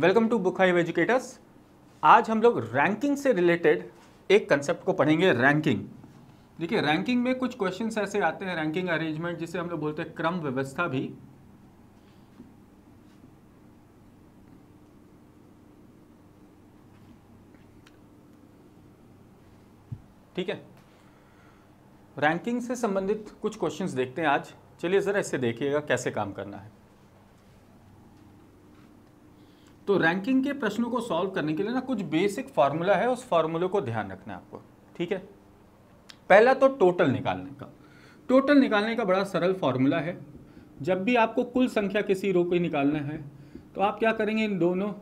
Welcome to Book Hive educators आज हम लोग रैंकिंग से रिलेटेड एक कंसेप्ट को पढ़ेंगे रैंकिंग देखिए रैंकिंग में कुछ क्वेश्चंस ऐसे आते हैं रैंकिंग अरेंजमेंट जिसे हम लोग बोलते हैं क्रम व्यवस्था भी ठीक है रैंकिंग से संबंधित कुछ क्वेश्चंस देखते हैं आज चलिए ज़रा इसे देखिएगा कैसे काम करना है तो रैंकिंग के प्रश्नों को सॉल्व करने के लिए ना कुछ बेसिक फार्मूला है उस फार्मूले को ध्यान रखना है आपको ठीक है पहला तो टोटल निकालने का टोटल निकालने का बड़ा सरल फार्मूला है जब भी आपको कुल संख्या किसी रो को निकालना है तो आप क्या करेंगे इन दोनों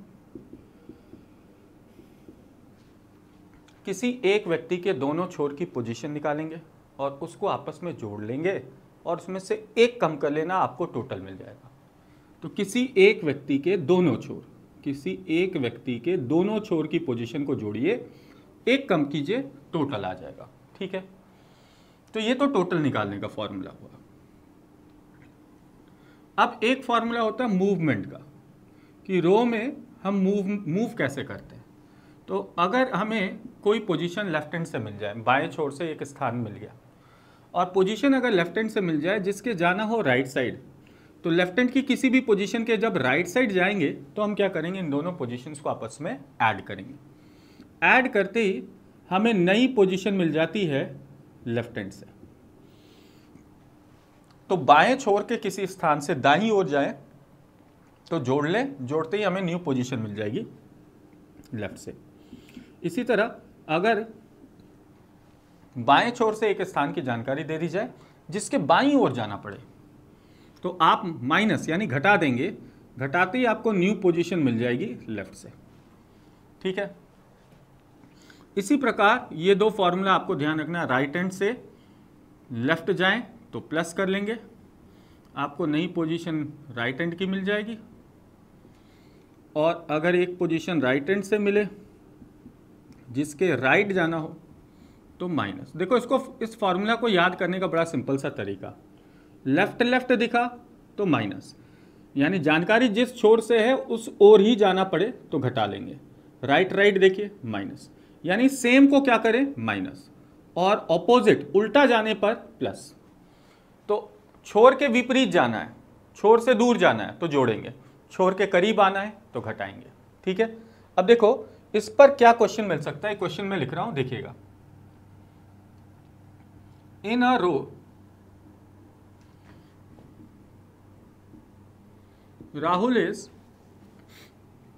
किसी एक व्यक्ति के दोनों छोर की पोजीशन निकालेंगे और उसको आपस में जोड़ लेंगे और उसमें से एक कम कर लेना आपको टोटल मिल जाएगा तो किसी एक व्यक्ति के दोनों छोर किसी एक व्यक्ति के दोनों छोर की पोजीशन को जोड़िए एक कम कीजिए टोटल आ जाएगा ठीक है तो ये तो टोटल निकालने का फॉर्मूला हुआ अब एक फॉर्मूला होता है मूवमेंट का कि रो में हम मूव मूव कैसे करते हैं तो अगर हमें कोई पोजीशन लेफ्ट हैंड से मिल जाए बाएं छोर से एक स्थान मिल गया और पोजीशन अगर लेफ्ट हैंड से मिल जाए जिसके जाना हो राइट साइड तो लेफ्ट हैंड की किसी भी पोजीशन के जब राइट साइड जाएंगे तो हम क्या करेंगे इन दोनों पोजीशंस को आपस में ऐड करेंगे ऐड करते ही हमें नई पोजीशन मिल जाती है लेफ्ट हैंड से तो बाएं छोर के किसी स्थान से दाही ओर जाए तो जोड़ ले जोड़ते ही हमें न्यू पोजीशन मिल जाएगी लेफ्ट से इसी तरह अगर बाएं छोर से एक स्थान की जानकारी दे दी जाए जिसके बाई ओर जाना पड़े तो आप माइनस यानी घटा देंगे घटाते ही आपको न्यू पोजीशन मिल जाएगी लेफ्ट से ठीक है इसी प्रकार ये दो फॉर्मूला आपको ध्यान रखना है राइट हैंड से लेफ्ट जाएं तो प्लस कर लेंगे आपको नई पोजीशन राइट हैंड की मिल जाएगी और अगर एक पोजीशन राइट हैंड से मिले जिसके राइट जाना हो तो माइनस देखो इसको इस फॉर्मूला को याद करने का बड़ा सिंपल सा तरीका लेफ्ट लेफ्ट दिखा तो माइनस यानी जानकारी जिस छोर से है उस ओर ही जाना पड़े तो घटा लेंगे राइट राइट देखिए माइनस यानी सेम को क्या करें माइनस और ऑपोजिट उल्टा जाने पर प्लस तो छोर के विपरीत जाना है छोर से दूर जाना है तो जोड़ेंगे छोर के करीब आना है तो घटाएंगे ठीक है अब देखो इस पर क्या क्वेश्चन मिल सकता है क्वेश्चन में लिख रहा हूं देखिएगा इन a row Rahul is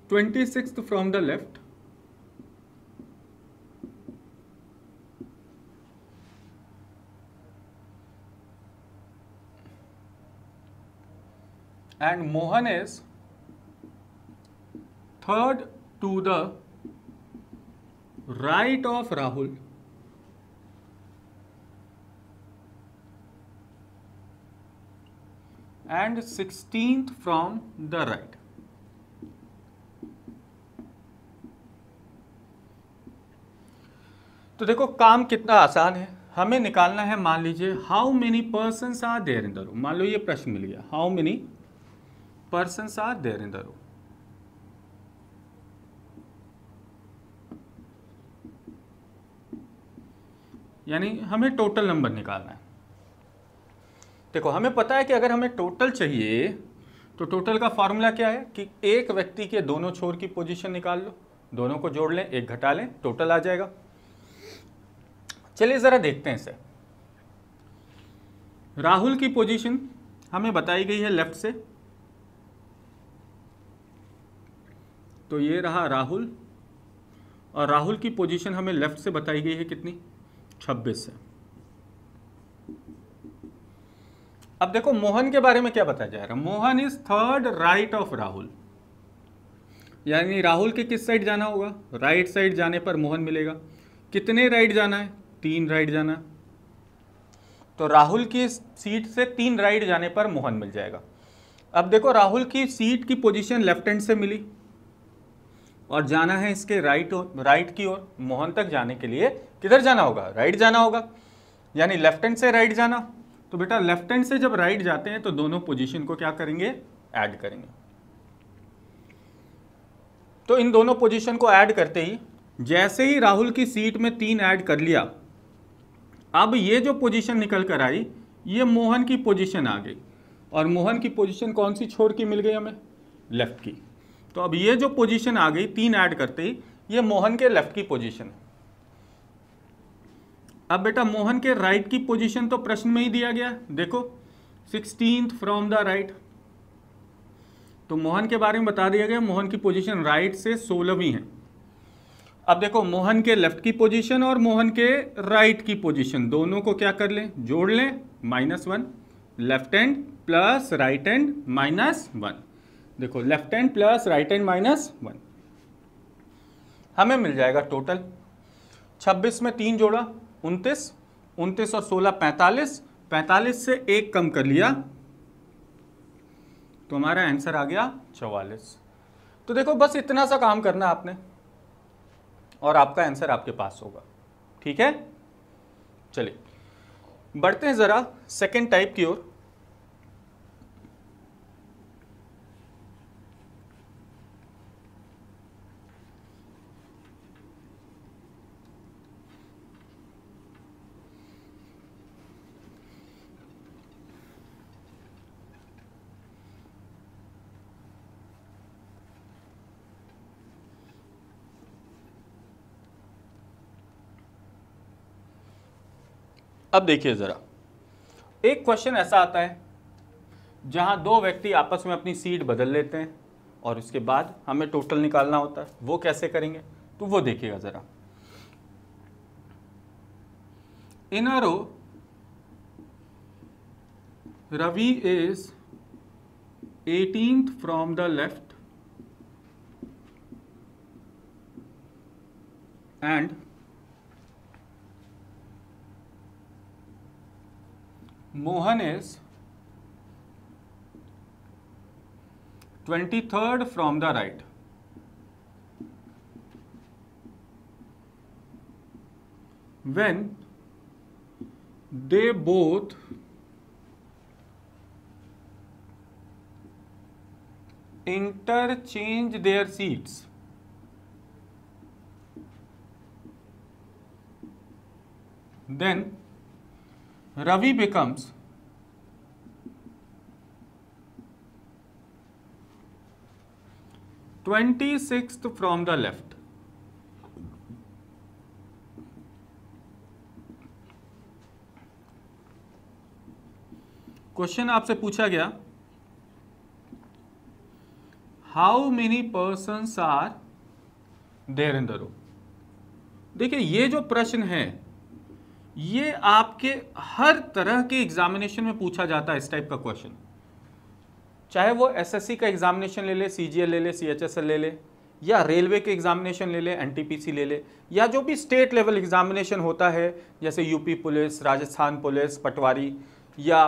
26th from the left. And Mohan is third to the right of Rahul. and 16th from the right. तो देखो काम कितना आसान है हमें निकालना है मान लीजिए how many person are there in the room मान लो ये प्रश्न मिल गया how many person are there in the room यानी हमें टोटल नंबर निकालना है देखो हमें पता है कि अगर हमें टोटल चाहिए तो टोटल का फार्मूला क्या है कि एक व्यक्ति के दोनों छोर की पोजीशन निकाल लो दोनों को जोड़ लें एक घटा लें टोटल आ जाएगा चलिए ज़रा देखते हैं इसे राहुल की पोजीशन हमें बताई गई है लेफ्ट से तो ये रहा राहुल और राहुल की पोजीशन हमें लेफ्ट से बताई गई है कितनी 26 है अब देखो मोहन के बारे में क्या बताया जा रहा है Mohan is third right of Rahul यानी राहुल के किस साइड जाना होगा राइट साइड जाने पर मोहन मिलेगा कितने राइट जाना है तीन राइट जाना तो राहुल की सीट से तीन राइट जाने पर मोहन मिल जाएगा अब देखो राहुल की सीट की पोजीशन लेफ्ट हैंड से मिली और जाना है इसके राइट और राइट की ओर मोहन तक जाने के लिए किधर जाना होगा राइट जाना होगा यानी लेफ्ट हैंड से राइट जाना तो बेटा लेफ्ट हैंड से जब राइट जाते हैं तो दोनों पोजीशन को क्या करेंगे ऐड करेंगे तो इन दोनों पोजीशन को ऐड करते ही जैसे ही राहुल की सीट में तीन ऐड कर लिया अब ये जो पोजीशन निकल कर आई ये मोहन की पोजीशन आ गई और मोहन की पोजीशन कौन सी छोड़ की मिल गई हमें लेफ़्ट की तो अब ये जो पोजीशन आ गई तीन ऐड करते ही ये मोहन के लेफ़्ट की पोजीशन है अब बेटा मोहन के राइट की पोजीशन तो प्रश्न में ही दिया गया देखो सिक्सटीन फ्रॉम द राइट तो मोहन के बारे में बता दिया गया मोहन की पोजीशन राइट से सोलहवीं है अब देखो मोहन के लेफ्ट की पोजीशन और मोहन के राइट की पोजीशन दोनों को क्या कर लें जोड़ लें minus one left end plus right end minus one देखो left end plus right end minus one हमें मिल जाएगा टोटल 26 में तीन जोड़ा उनतीस उनतीस और सोलह पैंतालीस पैंतालीस से एक कम कर लिया तो हमारा आंसर आ गया चौवालीस तो देखो बस इतना सा काम करना आपने और आपका आंसर आपके पास होगा ठीक है चलिए बढ़ते हैं ज़रा सेकेंड टाइप की ओर अब देखिए ज़रा एक क्वेश्चन ऐसा आता है जहां दो व्यक्ति आपस में अपनी सीट बदल लेते हैं और उसके बाद हमें टोटल निकालना होता है वो कैसे करेंगे तो वो देखिएगा ज़रा in a row Ravi is eighteen from the left end Mohan is 23rd from the right. When they both interchange their seats. Then Ravi becomes twenty six from the left question आपसे पूछा गया how many person are there in the row देखिये ये जो प्रश्न है ये आपके हर तरह के एग्जामिनेशन में पूछा जाता है इस टाइप का क्वेश्चन चाहे वो एसएससी का एग्जामिनेशन ले ले सीजीएल ले ले सीएचएसएल ले ले या रेलवे के एग्जामिनेशन ले ले एनटीपीसी ले ले या जो भी स्टेट लेवल एग्जामिनेशन होता है जैसे यूपी पुलिस राजस्थान पुलिस पटवारी या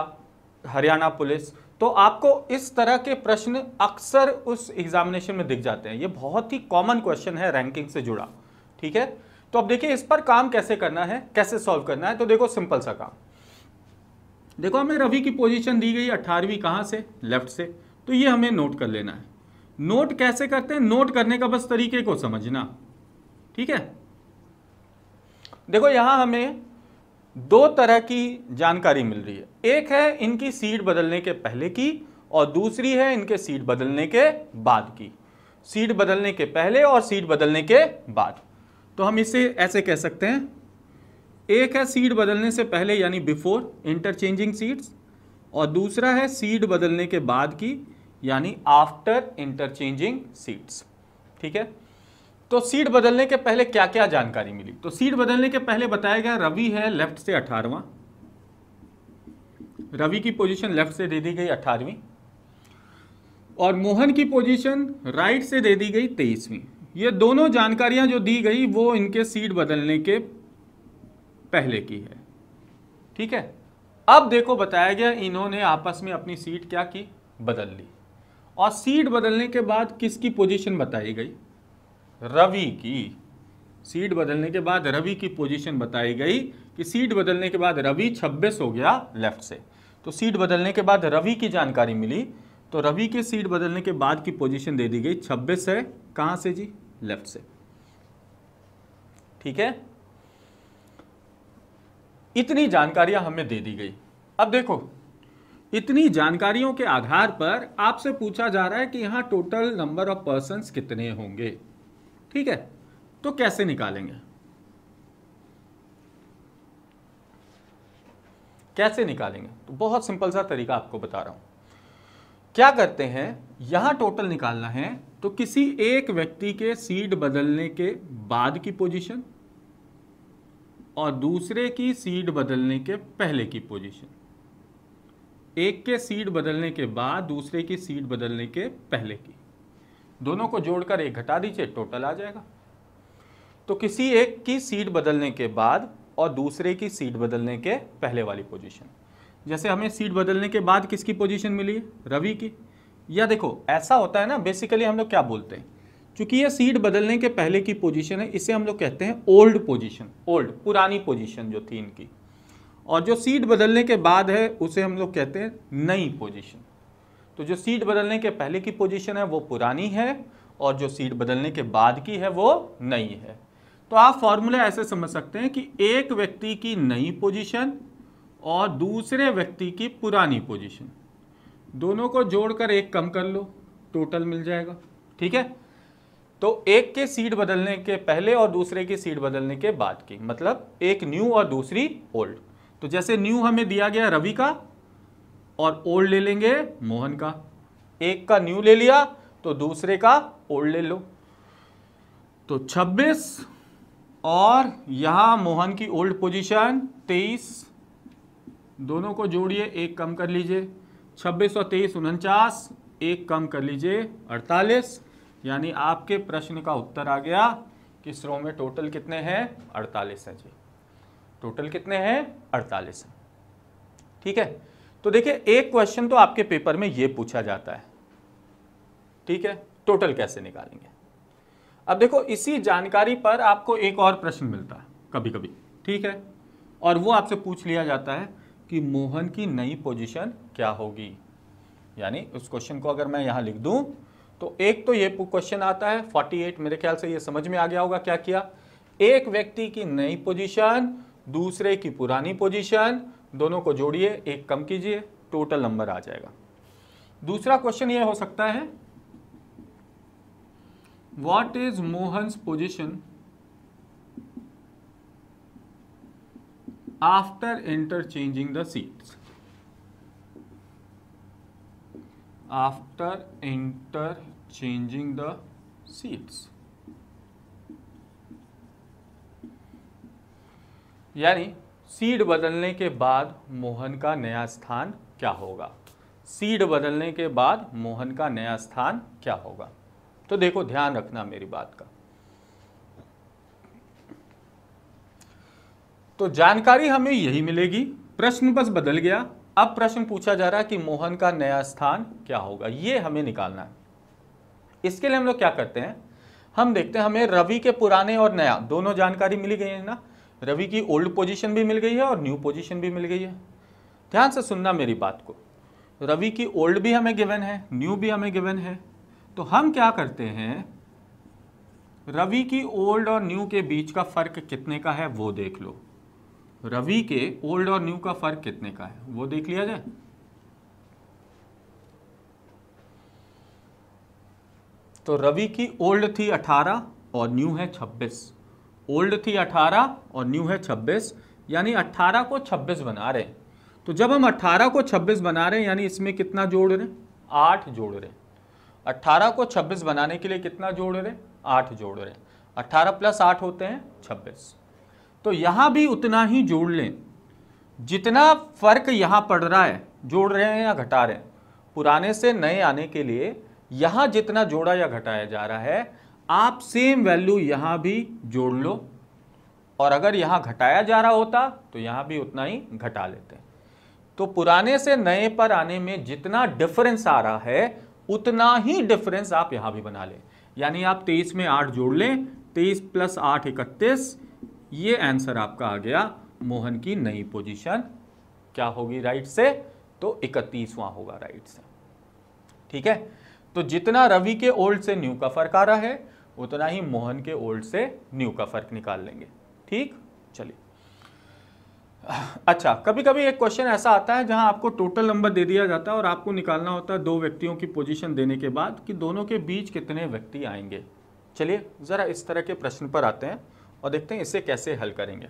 हरियाणा पुलिस तो आपको इस तरह के प्रश्न अक्सर उस एग्जामिनेशन में दिख जाते हैं ये बहुत ही कॉमन क्वेश्चन है रैंकिंग से जुड़ा ठीक है तो अब देखिए इस पर काम कैसे करना है कैसे सॉल्व करना है तो देखो सिंपल सा काम देखो हमें रवि की पोजीशन दी गई अठारहवीं कहाँ से लेफ्ट से तो ये हमें नोट कर लेना है नोट कैसे करते हैं नोट करने का बस तरीके को समझना ठीक है देखो यहां हमें दो तरह की जानकारी मिल रही है एक है इनकी सीट बदलने के पहले की और दूसरी है इनके सीट बदलने के बाद की सीट बदलने के पहले और सीट बदलने के बाद तो हम इसे ऐसे कह सकते हैं एक है सीट बदलने से पहले यानी बिफोर इंटरचेंजिंग सीट्स और दूसरा है सीट बदलने के बाद की यानी आफ्टर इंटरचेंजिंग सीट्स ठीक है तो सीट बदलने के पहले क्या क्या जानकारी मिली तो सीट बदलने के पहले बताया गया रवि है लेफ्ट से अठारवा रवि की पोजीशन लेफ्ट से दे दी गई अठारहवीं और मोहन की पोजीशन राइट से दे दी गई तेईसवीं ये दोनों जानकारियां जो दी गई वो इनके सीट बदलने के पहले की है ठीक है अब देखो बताया गया इन्होंने आपस में अपनी सीट क्या की बदल ली और सीट बदलने के बाद किसकी पोजीशन बताई गई रवि की सीट बदलने के बाद रवि की पोजीशन बताई गई कि सीट बदलने के बाद रवि 26 हो गया लेफ्ट से तो सीट बदलने के बाद रवि की जानकारी मिली तो रवि के सीट बदलने के बाद की पोजीशन दे दी गई छब्बीस है कहां से जी लेफ्ट से ठीक है इतनी जानकारियां हमें दे दी गई अब देखो इतनी जानकारियों के आधार पर आपसे पूछा जा रहा है कि यहां टोटल नंबर ऑफ पर्सन कितने होंगे ठीक है तो कैसे निकालेंगे कैसे निकालेंगे तो बहुत सिंपल सा तरीका आपको बता रहा हूं क्या करते हैं यहाँ टोटल निकालना है तो किसी एक व्यक्ति के सीट बदलने के बाद की पोजीशन और दूसरे की सीट बदलने के पहले की पोजीशन एक के सीट बदलने के बाद दूसरे की सीट बदलने के पहले की दोनों को जोड़कर एक घटा दीजिए टोटल आ जाएगा तो किसी एक की सीट बदलने के बाद और दूसरे की सीट बदलने के पहले वाली पोजीशन जैसे हमें सीट बदलने के बाद किसकी पोजीशन मिली रवि की या देखो ऐसा होता है ना बेसिकली हम लोग क्या बोलते हैं चूंकि ये सीट बदलने के पहले की पोजीशन है इसे हम लोग कहते हैं ओल्ड पोजीशन ओल्ड पुरानी पोजीशन जो थी इनकी और जो सीट बदलने के बाद है उसे हम लोग कहते हैं नई पोजिशन तो जो सीट बदलने के पहले की पोजिशन है वो पुरानी है और जो सीट बदलने के बाद की है वो नई है तो आप फॉर्मूला ऐसे समझ सकते हैं कि एक व्यक्ति की नई पोजीशन और दूसरे व्यक्ति की पुरानी पोजीशन दोनों को जोड़कर एक कम कर लो टोटल मिल जाएगा ठीक है तो एक के सीट बदलने के पहले और दूसरे की सीट बदलने के बाद की मतलब एक न्यू और दूसरी ओल्ड तो जैसे न्यू हमें दिया गया रवि का और ओल्ड ले लेंगे मोहन का एक का न्यू ले लिया तो दूसरे का ओल्ड ले लो तो 26 और यहां मोहन की ओल्ड पोजीशन दोनों को जोड़िए एक कम कर लीजिए छब्बीस सौ तेईस उनचास एक कम कर लीजिए अड़तालीस यानी आपके प्रश्न का उत्तर आ गया कि श्रो में टोटल कितने हैं अड़तालीस हैं जी टोटल कितने हैं अड़तालीस हैं ठीक है तो देखिए एक क्वेश्चन तो आपके पेपर में ये पूछा जाता है ठीक है टोटल कैसे निकालेंगे अब देखो इसी जानकारी पर आपको एक और प्रश्न मिलता है कभी कभी ठीक है और वो आपसे पूछ लिया जाता है कि मोहन की नई पोजीशन क्या होगी यानी उस क्वेश्चन को अगर मैं यहां लिख दू तो एक तो ये क्वेश्चन आता है 48 मेरे ख्याल से ये समझ में आ गया होगा क्या किया एक व्यक्ति की नई पोजीशन दूसरे की पुरानी पोजीशन दोनों को जोड़िए एक कम कीजिए टोटल नंबर आ जाएगा दूसरा क्वेश्चन यह हो सकता है what is Mohan position after interchanging the seats after interchanging the seats यानी सीट बदलने के बाद मोहन का नया स्थान क्या होगा सीट बदलने के बाद मोहन का नया स्थान क्या होगा तो देखो ध्यान रखना मेरी बात का तो जानकारी हमें यही मिलेगी प्रश्न बस बदल गया अब प्रश्न पूछा जा रहा है कि मोहन का नया स्थान क्या होगा ये हमें निकालना है इसके लिए हम लोग क्या करते हैं हम देखते हैं हमें रवि के पुराने और नया दोनों जानकारी मिली गई है ना रवि की ओल्ड पोजीशन भी मिल गई है और न्यू पोजीशन भी मिल गई है ध्यान से सुनना मेरी बात को रवि की ओल्ड भी हमें गिवन है न्यू भी हमें गिवन है तो हम क्या करते हैं रवि की ओल्ड और न्यू के बीच का फर्क कितने का है वो देख लो रवि के ओल्ड और न्यू का फर्क कितने का है वो देख लिया जाए तो रवि की ओल्ड थी 18 और न्यू है 26 ओल्ड थी 18 और न्यू है 26 यानी 18 को 26 बना रहे तो जब हम 18 को 26 बना रहे हैं यानी इसमें कितना जोड़ रहे आठ जोड़ रहे 18 को 26 बनाने के लिए कितना जोड़ रहे आठ जोड़ रहे 18 प्लस आठ होते हैं 26 तो यहाँ भी उतना ही जोड़ लें जितना फ़र्क यहाँ पड़ रहा है जोड़ रहे हैं या घटा रहे हैं पुराने से नए आने के लिए यहाँ जितना जोड़ा या घटाया जा रहा है आप सेम वैल्यू यहाँ भी जोड़ लो और अगर यहाँ घटाया जा रहा होता तो यहाँ भी उतना ही घटा लेते हैं तो पुराने से नए पर आने में जितना डिफरेंस आ रहा है उतना ही डिफरेंस आप यहाँ भी बना लें यानी आप तेईस में आठ जोड़ लें तेईस प्लस आठ इकतीस ये आंसर आपका आ गया मोहन की नई पोजीशन क्या होगी राइट से तो इकतीसवां होगा राइट से ठीक है तो जितना रवि के ओल्ड से न्यू का फर्क आ रहा है उतना ही मोहन के ओल्ड से न्यू का फर्क निकाल लेंगे ठीक चलिए अच्छा कभी कभी एक क्वेश्चन ऐसा आता है जहां आपको टोटल नंबर दे दिया जाता है और आपको निकालना होता है दो व्यक्तियों की पोजीशन देने के बाद कि दोनों के बीच कितने व्यक्ति आएंगे चलिए ज़रा इस तरह के प्रश्न पर आते हैं और देखते हैं इसे कैसे हल करेंगे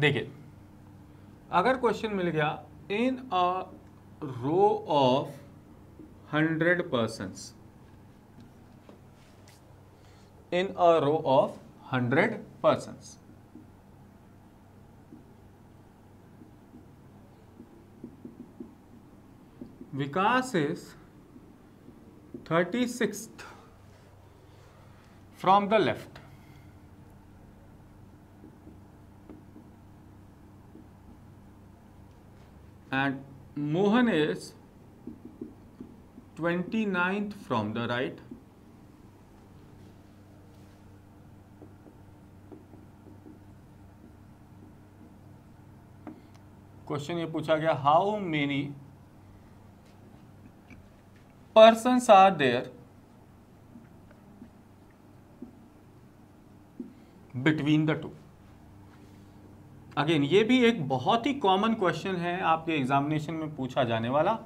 देखिए अगर क्वेश्चन मिल गया in a row of hundred persons in a row of hundred persons Vikas is thirty six from the left and Mohan is 29th from the right. Question ये पूछा गया how many persons are there between the two again ये भी एक बहुत ही common question है आपके एग्जामिनेशन में पूछा जाने वाला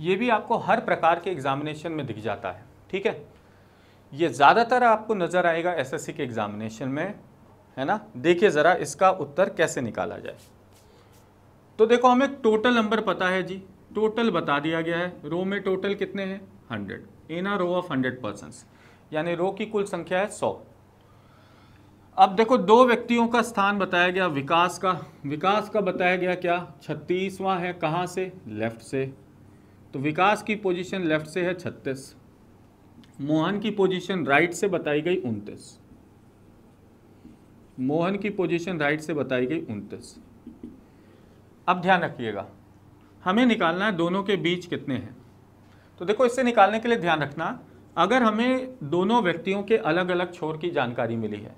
ये भी आपको हर प्रकार के एग्जामिनेशन में दिख जाता है ठीक है ये ज़्यादातर आपको नज़र आएगा एसएससी के एग्जामिनेशन में है ना देखिए ज़रा इसका उत्तर कैसे निकाला जाए तो देखो हमें टोटल नंबर पता है जी टोटल बता दिया गया है रो में टोटल कितने हैं hundred in a row of hundred person यानी रो की कुल संख्या है सौ अब देखो दो व्यक्तियों का स्थान बताया गया विकास का विकास का बताया गया क्या छत्तीसवां है कहाँ से लेफ्ट से तो विकास की पोजीशन लेफ्ट से है छत्तीस मोहन की पोजीशन राइट से बताई गई उनतीस मोहन की पोजीशन राइट से बताई गई उनतीस अब ध्यान रखिएगा हमें निकालना है दोनों के बीच कितने हैं तो देखो इससे निकालने के लिए ध्यान रखना अगर हमें दोनों व्यक्तियों के अलग अलग छोर की जानकारी मिली है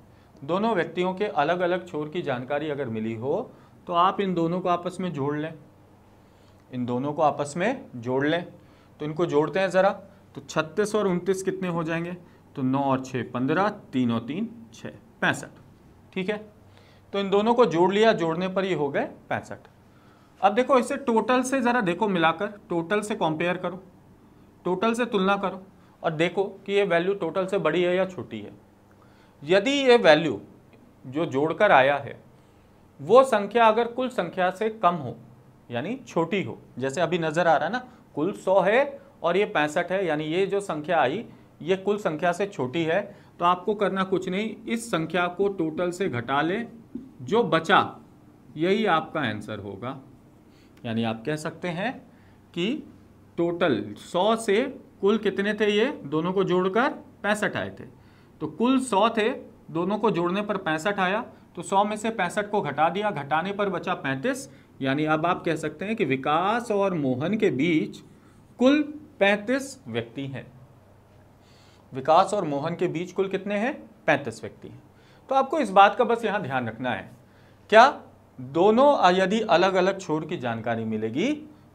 दोनों व्यक्तियों के अलग अलग छोर की जानकारी अगर मिली हो तो आप इन दोनों को आपस में जोड़ लें इन दोनों को आपस में जोड़ लें तो इनको जोड़ते हैं ज़रा तो छत्तीस और उनतीस कितने हो जाएंगे तो नौ और छः पंद्रह तीन और तीन छः पैंसठ ठीक है तो इन दोनों को जोड़ लिया जोड़ने पर ये हो गए पैंसठ अब देखो इसे टोटल से ज़रा देखो मिलाकर टोटल से कंपेयर करो टोटल से तुलना करो और देखो कि ये वैल्यू टोटल से बड़ी है या छोटी है यदि ये वैल्यू जो जोड़कर आया है वो संख्या अगर कुल संख्या से कम हो यानी छोटी हो जैसे अभी नज़र आ रहा है ना कुल सौ है और ये पैंसठ है यानी ये जो संख्या आई ये कुल संख्या से छोटी है तो आपको करना कुछ नहीं इस संख्या को टोटल से घटा लें जो बचा यही आपका आंसर होगा यानी आप कह सकते हैं कि टोटल सौ से कुल कितने थे ये दोनों को जोड़कर पैंसठ आए थे तो कुल सौ थे दोनों को जोड़ने पर पैंसठ आया तो सौ में से पैंसठ को घटा दिया घटाने पर बचा पैंतीस यानी अब आप कह सकते हैं कि विकास और मोहन के बीच कुल पैंतीस व्यक्ति हैं विकास और मोहन के बीच कुल कितने हैं पैंतीस व्यक्ति हैं तो आपको इस बात का बस यहां ध्यान रखना है क्या दोनों यदि अलग अलग छोर की जानकारी मिलेगी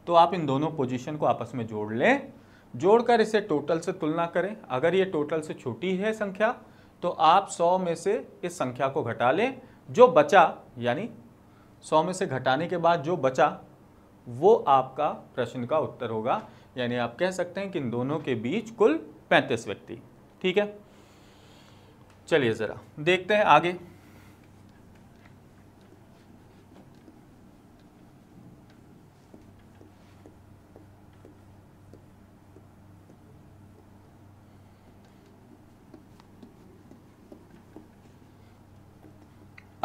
तो आप इन दोनों पोजीशन को आपस में जोड़ लें जोड़कर इसे टोटल से तुलना करें अगर ये टोटल से छोटी है संख्या तो आप 100 में से इस संख्या को घटा लें जो बचा यानी 100 में से घटाने के बाद जो बचा वो आपका प्रश्न का उत्तर होगा यानी आप कह सकते हैं कि इन दोनों के बीच कुल पैंतीस व्यक्ति ठीक है चलिए ज़रा देखते हैं आगे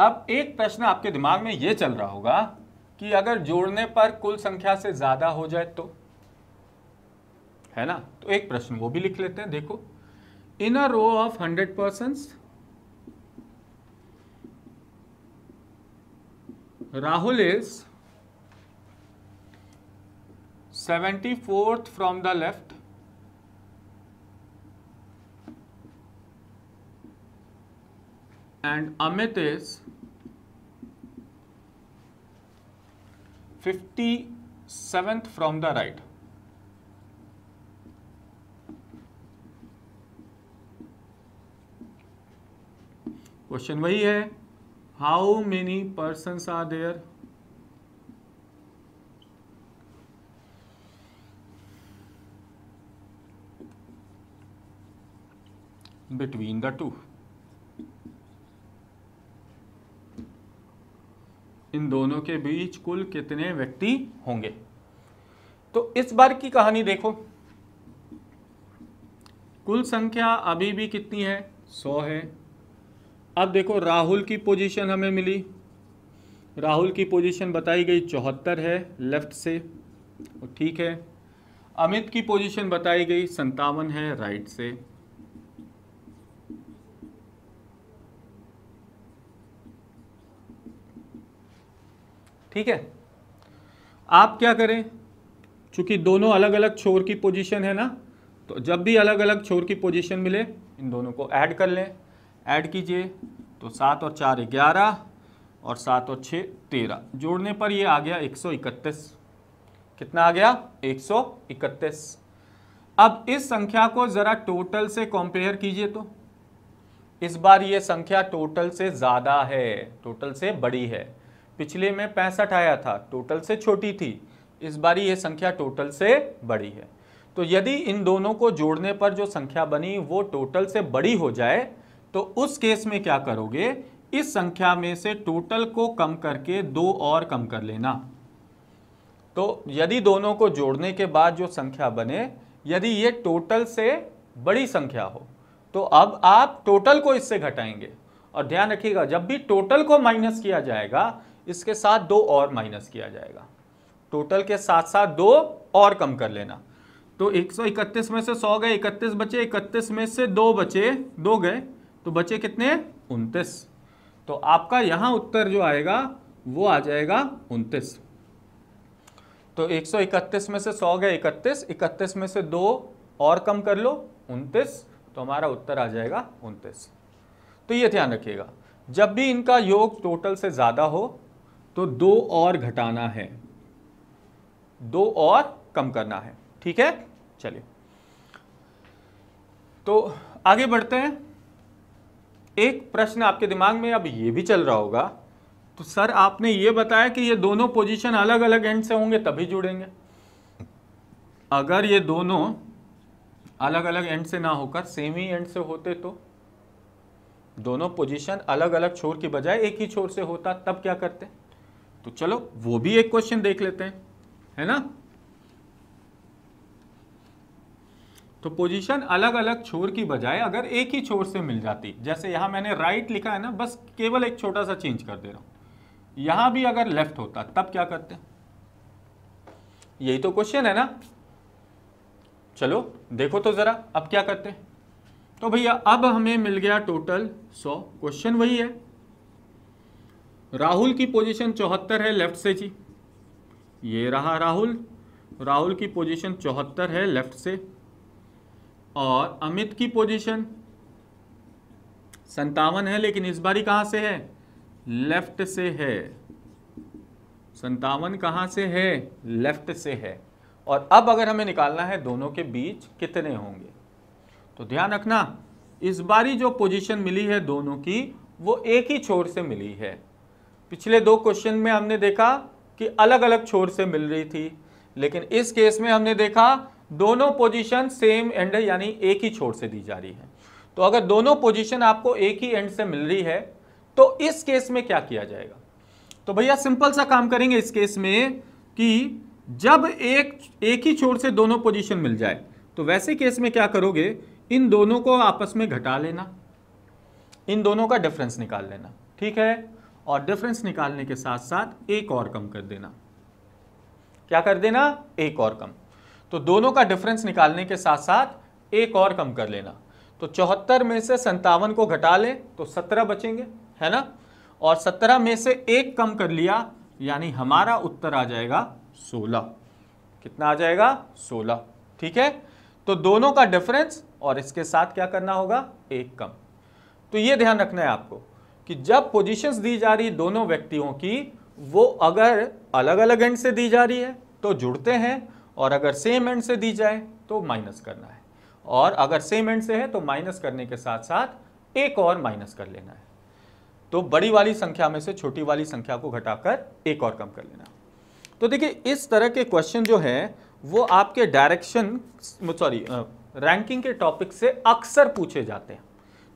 अब एक प्रश्न आपके दिमाग में यह चल रहा होगा कि अगर जोड़ने पर कुल संख्या से ज़्यादा हो जाए तो है ना तो एक प्रश्न वो भी लिख लेते हैं देखो in a row of hundred person Rahul is seventy fourth from the left end Amit is fifty seventh from the right question वही है how many person are there between the two इन दोनों के बीच कुल कितने व्यक्ति होंगे तो इस बार की कहानी देखो कुल संख्या अभी भी कितनी है सौ है अब देखो राहुल की पोजीशन हमें मिली राहुल की पोजीशन बताई गई चौहत्तर है लेफ्ट से ठीक है अमित की पोजीशन बताई गई संतावन है राइट से ठीक है आप क्या करें चूंकि दोनों अलग अलग छोर की पोजीशन है ना तो जब भी अलग अलग छोर की पोजीशन मिले इन दोनों को ऐड कर लें ऐड कीजिए तो सात और चार ग्यारह और सात और छः तेरह जोड़ने पर ये आ गया एक सौ इकतीस कितना आ गया एक सौ इकतीस अब इस संख्या को ज़रा टोटल से कंपेयर कीजिए तो इस बार ये संख्या टोटल से ज़्यादा है टोटल से बड़ी है पिछले में पैंसठ आया था टोटल से छोटी थी इस बारी ये संख्या टोटल से बड़ी है तो यदि इन दोनों को जोड़ने पर जो संख्या बनी वो टोटल से बड़ी हो जाए तो उस केस में क्या करोगे इस संख्या में से टोटल को कम करके दो और कम कर लेना तो यदि दोनों को जोड़ने के बाद जो संख्या बने यदि ये टोटल से बड़ी संख्या हो तो अब आप टोटल को इससे घटाएंगे और ध्यान रखिएगा जब भी टोटल को माइनस किया जाएगा इसके साथ दो और माइनस किया जाएगा टोटल के साथ साथ दो और कम कर लेना तो 131 में से 100 गए 31 बचे 31 में से दो बचे दो गए तो बचे कितने उनतीस तो आपका यहाँ उत्तर जो आएगा वो आ जाएगा उनतीस तो 131 में से 100 गए 31 31 में से दो और कम कर लो उनतीस तो हमारा उत्तर आ जाएगा उनतीस तो ये ध्यान रखिएगा जब भी इनका योग टोटल से ज़्यादा हो तो दो और घटाना है दो और कम करना है ठीक है चलिए तो आगे बढ़ते हैं एक प्रश्न आपके दिमाग में अब ये भी चल रहा होगा तो सर आपने ये बताया कि ये दोनों पोजीशन अलग अलग एंड से होंगे तभी जुड़ेंगे अगर ये दोनों अलग अलग एंड से ना होकर सेम ही एंड से होते तो दोनों पोजीशन अलग अलग छोर की बजाय एक ही छोर से होता तब क्या करते हैं तो चलो वो भी एक क्वेश्चन देख लेते हैं है ना तो पोजीशन अलग अलग छोर की बजाय अगर एक ही छोर से मिल जाती जैसे यहां मैंने राइट लिखा है ना बस केवल एक छोटा सा चेंज कर दे रहा हूं यहां भी अगर लेफ्ट होता तब क्या करते यही तो क्वेश्चन है ना चलो देखो तो ज़रा अब क्या करते तो भैया अब हमें मिल गया टोटल सौ क्वेश्चन वही है राहुल की पोजीशन चौहत्तर है लेफ्ट से जी ये रहा राहुल राहुल की पोजीशन चौहत्तर है लेफ्ट से और अमित की पोजीशन संतावन है लेकिन इस बारी कहाँ से है लेफ्ट से है संतावन कहाँ से है लेफ्ट से है और अब अगर हमें निकालना है दोनों के बीच कितने होंगे तो ध्यान रखना इस बारी जो पोजीशन मिली है दोनों की वो एक ही छोर से मिली है पिछले दो क्वेश्चन में हमने देखा कि अलग अलग छोर से मिल रही थी लेकिन इस केस में हमने देखा दोनों पोजीशन सेम एंड यानी एक ही छोर से दी जा रही है तो अगर दोनों पोजीशन आपको एक ही एंड से मिल रही है तो इस केस में क्या किया जाएगा तो भैया सिंपल सा काम करेंगे इस केस में कि जब एक एक ही छोर से दोनों पोजीशन मिल जाए तो वैसे केस में क्या करोगे इन दोनों को आपस में घटा लेना इन दोनों का डिफरेंस निकाल लेना ठीक है और डिफरेंस निकालने के साथ साथ एक और कम कर देना क्या कर देना एक और कम तो दोनों का डिफरेंस निकालने के साथ साथ एक और कम कर लेना तो चौहत्तर में से संतावन को घटा लें तो सत्रह बचेंगे है ना और सत्रह में से एक कम कर लिया यानी हमारा उत्तर आ जाएगा सोलह कितना आ जाएगा सोलह ठीक है तो दोनों का डिफरेंस और इसके साथ क्या करना होगा एक कम तो ये ध्यान रखना है आपको कि जब पोजीशंस दी जा रही दोनों व्यक्तियों की वो अगर अलग अलग एंड से दी जा रही है तो जुड़ते हैं और अगर सेम एंड से दी जाए तो माइनस करना है और अगर सेम एंड से है तो माइनस करने के साथ साथ एक और माइनस कर लेना है तो बड़ी वाली संख्या में से छोटी वाली संख्या को घटाकर एक और कम कर लेना तो देखिए इस तरह के क्वेश्चन जो है वो आपके डायरेक्शन सॉरी रैंकिंग के टॉपिक से अक्सर पूछे जाते हैं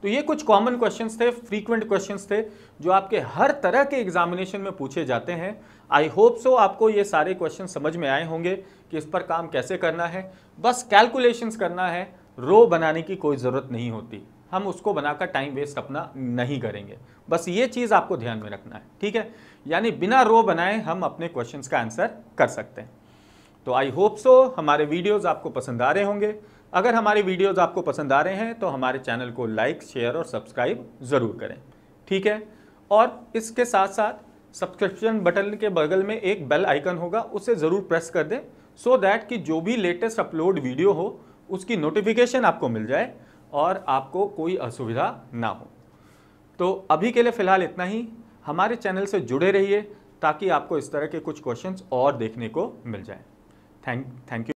तो ये कुछ कॉमन क्वेश्चंस थे फ्रीक्वेंट क्वेश्चंस थे जो आपके हर तरह के एग्जामिनेशन में पूछे जाते हैं आई होप सो आपको ये सारे क्वेश्चन समझ में आए होंगे कि इस पर काम कैसे करना है बस कैलकुलेशंस करना है रो बनाने की कोई ज़रूरत नहीं होती हम उसको बनाकर टाइम वेस्ट अपना नहीं करेंगे बस ये चीज़ आपको ध्यान में रखना है ठीक है यानी बिना रो बनाए हम अपने क्वेश्चंस का आंसर कर सकते हैं तो आई होप सो हमारे वीडियोस आपको पसंद आ रहे होंगे अगर हमारे वीडियोज़ आपको पसंद आ रहे हैं तो हमारे चैनल को लाइक शेयर और सब्सक्राइब ज़रूर करें ठीक है और इसके साथ साथ सब्सक्रिप्शन बटन के बगल में एक बेल आइकन होगा उसे ज़रूर प्रेस कर दें सो so दैट कि जो भी लेटेस्ट अपलोड वीडियो हो उसकी नोटिफिकेशन आपको मिल जाए और आपको कोई असुविधा ना हो तो अभी के लिए फ़िलहाल इतना ही हमारे चैनल से जुड़े रहिए ताकि आपको इस तरह के कुछ क्वेश्चंस और देखने को मिल जाए थैंक थैंक यू